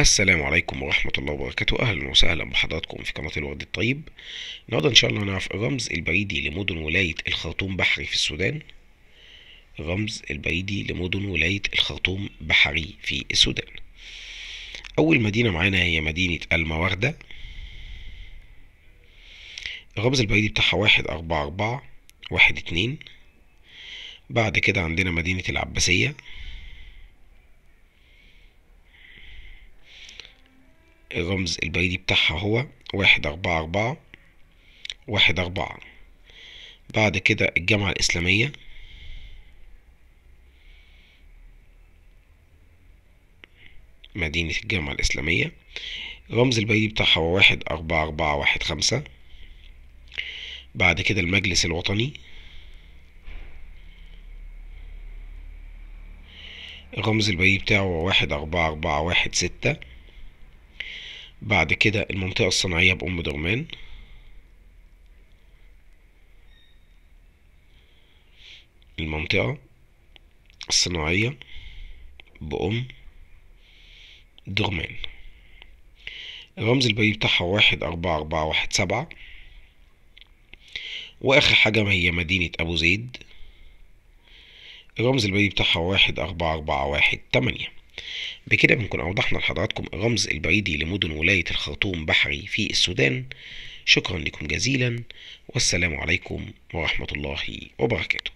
السلام عليكم ورحمة الله وبركاته أهلا وسهلا بحضراتكم في قناة الورد الطيب النهاردة إن شاء الله هنعرف الرمز البريدي لمدن ولاية الخرطوم بحري في السودان الرمز البريدي لمدن ولاية الخرطوم بحري في السودان أول مدينة معانا هي مدينة المواردة الرمز البريدي بتاعها واحد أربعة أربعة واحد اتنين بعد كده عندنا مدينة العباسية الرمز البريدي بتاعها هو واحد أربعة أربعة واحد أربعة بعد كده الجامعة الإسلامية مدينة الجامعة الإسلامية رمز البريدي بتاعها هو واحد أربعة أربعة واحد خمسة بعد كده المجلس الوطني الرمز البريدي بتاعه هو واحد أربعة أربعة واحد ستة بعد كده المنطقة الصناعية بأم درمان المنطقة الصناعية بأم دغمان الرمز البي بتاعها واحد أربعة أربعة واحد سبعة وآخر حاجة هي مدينة أبو زيد الرمز البي بتاعها واحد أربعة أربعة واحد تمانية بكده بنكون أوضحنا لحضراتكم الرمز البريدي لمدن ولاية الخرطوم بحري في السودان شكرا لكم جزيلا والسلام عليكم ورحمة الله وبركاته